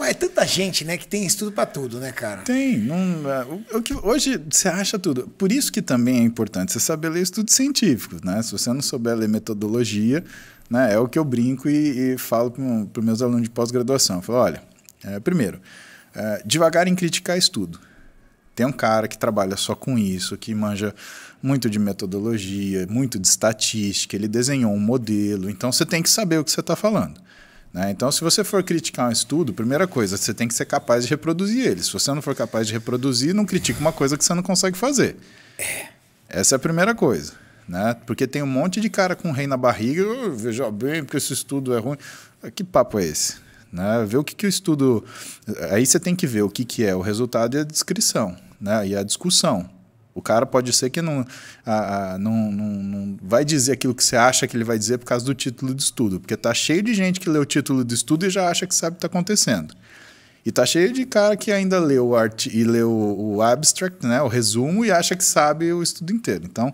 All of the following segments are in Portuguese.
Mas é tanta gente, né, que tem estudo para tudo, né, cara? Tem. Não, é, é o, que, hoje você acha tudo. Por isso que também é importante você saber ler estudos científicos, né? Se você não souber ler metodologia, né, é o que eu brinco e, e falo para os meus alunos de pós-graduação. Eu falo, olha, é, primeiro, é, devagar em criticar estudo. Tem um cara que trabalha só com isso, que manja muito de metodologia, muito de estatística, ele desenhou um modelo, então você tem que saber o que você está falando. Né? Então, se você for criticar um estudo, primeira coisa, você tem que ser capaz de reproduzir ele. Se você não for capaz de reproduzir, não critique uma coisa que você não consegue fazer. É. Essa é a primeira coisa. Né? Porque tem um monte de cara com rei na barriga, oh, veja bem, porque esse estudo é ruim. Que papo é esse? Né? Ver o que, que o estudo. Aí você tem que ver o que, que é o resultado e a descrição, né? e a discussão. O cara pode ser que não, a, a, não, não, não, vai dizer aquilo que você acha que ele vai dizer por causa do título de estudo, porque tá cheio de gente que lê o título de estudo e já acha que sabe o que está acontecendo. E tá cheio de cara que ainda lê o art e lê o, o abstract, né, o resumo e acha que sabe o estudo inteiro. Então,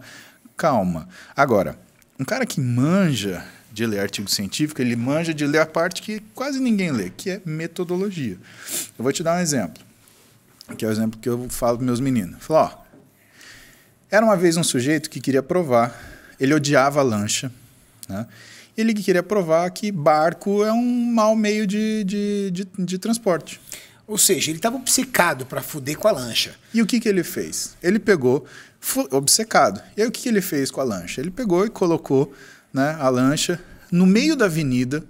calma. Agora, um cara que manja de ler artigo científico, ele manja de ler a parte que quase ninguém lê, que é metodologia. Eu vou te dar um exemplo, que é o exemplo que eu falo para meus meninos. Falo, ó, era uma vez um sujeito que queria provar, ele odiava a lancha, né? ele queria provar que barco é um mau meio de, de, de, de transporte. Ou seja, ele estava obcecado para fuder com a lancha. E o que, que ele fez? Ele pegou, obcecado. E aí o que, que ele fez com a lancha? Ele pegou e colocou né, a lancha no meio da avenida,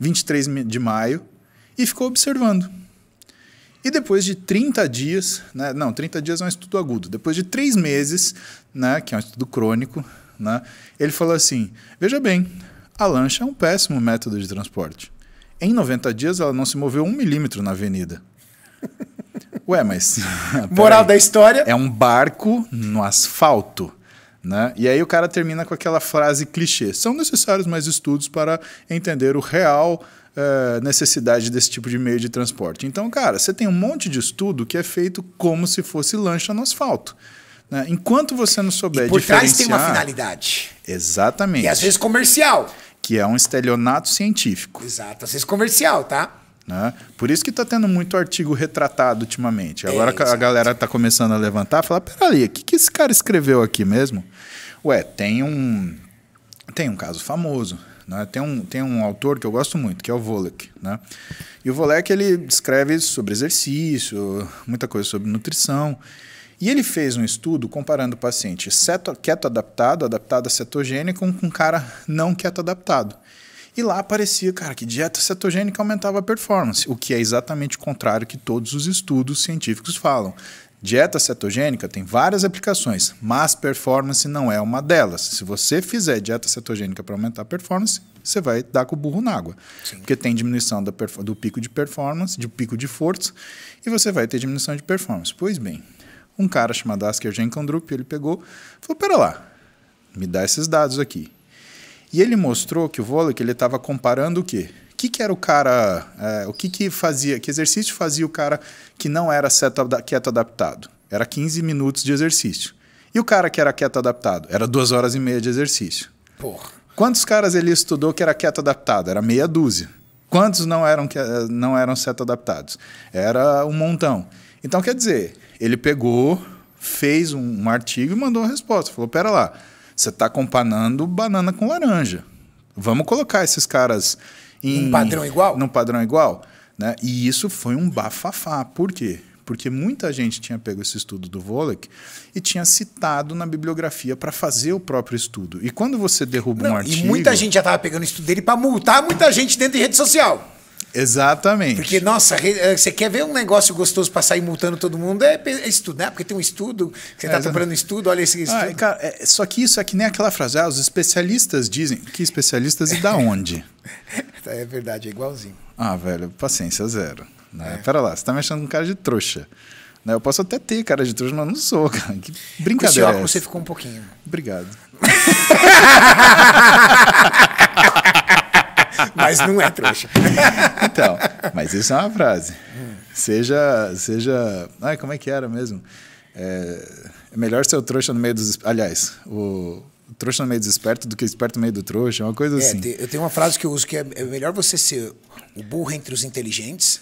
23 de maio, e ficou observando. E depois de 30 dias, né, não, 30 dias é um estudo agudo, depois de três meses, né, que é um estudo crônico, né, ele falou assim: veja bem, a lancha é um péssimo método de transporte. Em 90 dias ela não se moveu um milímetro na avenida. Ué, mas. Moral aí, da história. É um barco no asfalto. Né? E aí o cara termina com aquela frase clichê: são necessários mais estudos para entender o real eh, necessidade desse tipo de meio de transporte. Então, cara, você tem um monte de estudo que é feito como se fosse lancha no asfalto. Né? Enquanto você não souber e por diferenciar... trás tem uma finalidade. Exatamente. E às vezes comercial. Que é um estelionato científico. Exato, às vezes comercial, tá? Né? Por isso que está tendo muito artigo retratado ultimamente. É Agora é, a galera está começando a levantar e falar: peraí, o que, que esse cara escreveu aqui mesmo? Ué, tem um, tem um caso famoso. Né? Tem, um, tem um autor que eu gosto muito, que é o Volek. Né? E o Volek ele escreve sobre exercício, muita coisa sobre nutrição. E ele fez um estudo comparando o paciente quieto adaptado, adaptado a cetogênico, com um cara não quieto adaptado. E lá aparecia, cara, que dieta cetogênica aumentava a performance, o que é exatamente o contrário que todos os estudos científicos falam. Dieta cetogênica tem várias aplicações, mas performance não é uma delas. Se você fizer dieta cetogênica para aumentar a performance, você vai dar com o burro na água. Sim. Porque tem diminuição do pico de performance, de pico de força, e você vai ter diminuição de performance. Pois bem, um cara chamado Asker Jenkandrup, ele pegou e falou, pera lá, me dá esses dados aqui. E ele mostrou que o vôlei que ele estava comparando o quê? O que, que era o cara, é, o que, que fazia, que exercício fazia o cara que não era quieto adaptado? Era 15 minutos de exercício. E o cara que era quieto adaptado? Era duas horas e meia de exercício. Porra. Quantos caras ele estudou que era quieto adaptado? Era meia dúzia. Quantos não eram, não eram seto adaptados? Era um montão. Então, quer dizer, ele pegou, fez um, um artigo e mandou a resposta. Falou: pera lá, você está comparando banana com laranja. Vamos colocar esses caras em um padrão igual? Num padrão igual, né? E isso foi um bafafá. Por quê? Porque muita gente tinha pego esse estudo do Volek e tinha citado na bibliografia para fazer o próprio estudo. E quando você derruba Não, um artigo. E muita gente já estava pegando o estudo dele para multar muita gente dentro de rede social. Exatamente. Porque, nossa, eh, você quer ver um negócio gostoso para sair multando todo mundo? É, é estudar, né? porque tem um estudo, você está é, comprando estudo, olha esse ah, estudo. Ah, cara, é, só que isso é que nem aquela frase, ah, os especialistas dizem. Que especialistas e da onde? é verdade, é igualzinho. Ah, velho, paciência zero. Né? É. Pera lá, você está mexendo com um cara de trouxa. né Eu posso até ter cara de trouxa, mas não sou, cara. Que brincadeira. Com esse é óculos é você ficou um pouquinho. Obrigado. mas não é trouxa. então, mas isso é uma frase. Seja, seja. Ai, como é que era mesmo? É, é melhor ser o trouxa no meio dos. Aliás, o trouxa no meio dos espertos do que esperto no meio do trouxa, uma coisa é, assim. Te, eu tenho uma frase que eu uso que é, é, melhor você ser o burro entre os inteligentes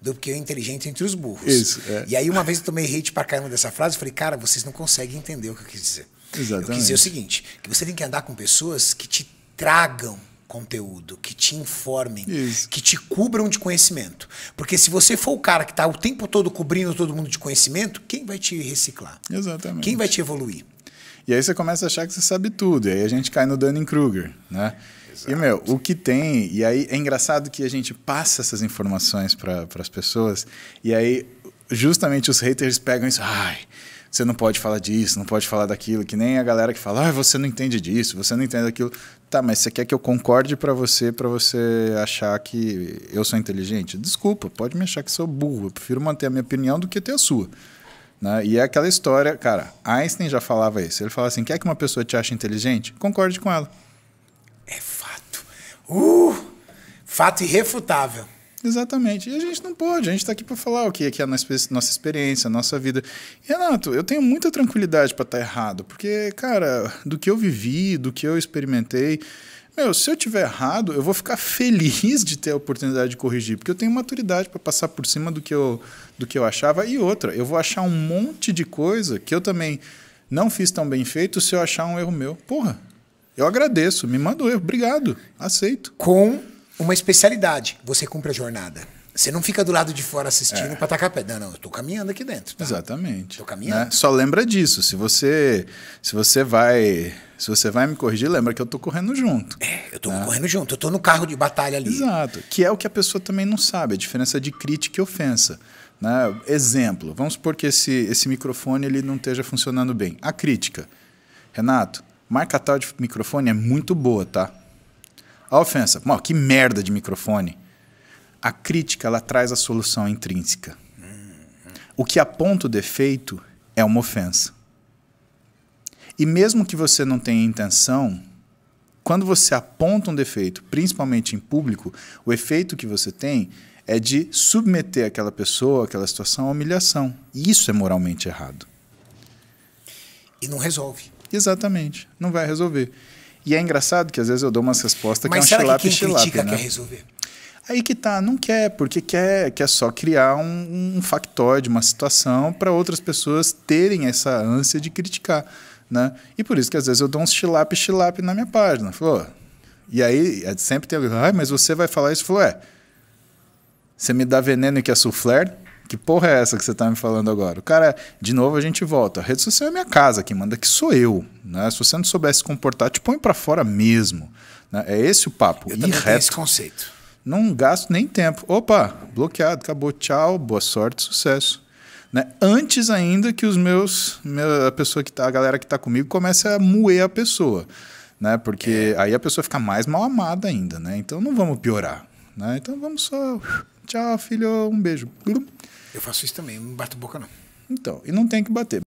do que o inteligente entre os burros. Isso. É. E aí uma vez eu tomei hate pra caramba dessa frase e falei, cara, vocês não conseguem entender o que eu quis dizer. Exatamente. Eu quis dizer o seguinte, que você tem que andar com pessoas que te tragam conteúdo, que te informem, Isso. que te cubram de conhecimento. Porque se você for o cara que está o tempo todo cobrindo todo mundo de conhecimento, quem vai te reciclar? Exatamente. Quem vai te evoluir? E aí você começa a achar que você sabe tudo, e aí a gente cai no Dunning-Kruger, né? Exato. E, meu, o que tem... E aí é engraçado que a gente passa essas informações para as pessoas, e aí justamente os haters pegam isso... Ai, você não pode falar disso, não pode falar daquilo, que nem a galera que fala, ah, você não entende disso, você não entende aquilo. Tá, mas você quer que eu concorde para você, para você achar que eu sou inteligente? Desculpa, pode me achar que sou burro, eu prefiro manter a minha opinião do que ter a sua. Né? E é aquela história, cara, Einstein já falava isso, ele falava assim, quer que uma pessoa te ache inteligente? Concorde com ela. É fato. Uh, fato irrefutável. Exatamente. E a gente não pode, a gente está aqui para falar o que é, que a nossa, nossa experiência, a nossa vida. Renato, eu tenho muita tranquilidade para estar tá errado, porque, cara, do que eu vivi, do que eu experimentei, meu, se eu tiver errado, eu vou ficar feliz de ter a oportunidade de corrigir, porque eu tenho maturidade para passar por cima do que, eu, do que eu achava. E outra, eu vou achar um monte de coisa que eu também não fiz tão bem feito se eu achar um erro meu. Porra, eu agradeço, me manda o erro, obrigado, aceito. Com uma especialidade. Você cumpre a jornada. Você não fica do lado de fora assistindo é. para tacar pé. Não, não, eu tô caminhando aqui dentro. Tá? Exatamente. Tô caminhando. Né? Só lembra disso. Se você, se você vai, se você vai me corrigir, lembra que eu tô correndo junto. É, eu tô né? correndo junto. Eu tô no carro de batalha ali. Exato. Que é o que a pessoa também não sabe. A diferença de crítica e ofensa. Né? Exemplo. Vamos supor que esse, esse microfone ele não esteja funcionando bem. A crítica. Renato, marca tal de microfone é muito boa, tá? A ofensa, mal que merda de microfone. A crítica ela traz a solução intrínseca. O que aponta o defeito é uma ofensa. E mesmo que você não tenha intenção, quando você aponta um defeito, principalmente em público, o efeito que você tem é de submeter aquela pessoa, aquela situação à humilhação. E isso é moralmente errado. E não resolve. Exatamente, não vai resolver. E é engraçado que às vezes eu dou umas respostas que é um xilap xilap, né? quer resolver? Aí que tá, não quer, porque quer, quer só criar um, um factóide, uma situação para outras pessoas terem essa ânsia de criticar, né? E por isso que às vezes eu dou uns xilap xilap na minha página. Falou, e aí é, sempre tem alguém, ah, mas você vai falar isso? Falou, é, você me dá veneno que é sufler? Que porra é essa que você está me falando agora? O cara, de novo a gente volta. A rede social é minha casa, quem manda que sou eu. Né? Se você não soubesse comportar, te põe para fora mesmo. Né? É esse o papo. Eu Irreto. Tenho esse conceito. Não gasto nem tempo. Opa, bloqueado, acabou, tchau, boa sorte, sucesso. Né? Antes ainda que os meus, a pessoa que tá, a galera que está comigo comece a moer a pessoa, né? Porque é. aí a pessoa fica mais mal amada ainda, né? Então não vamos piorar, né? Então vamos só Tchau, filho, um beijo. Eu faço isso também, não bato boca não. Então, e não tem que bater.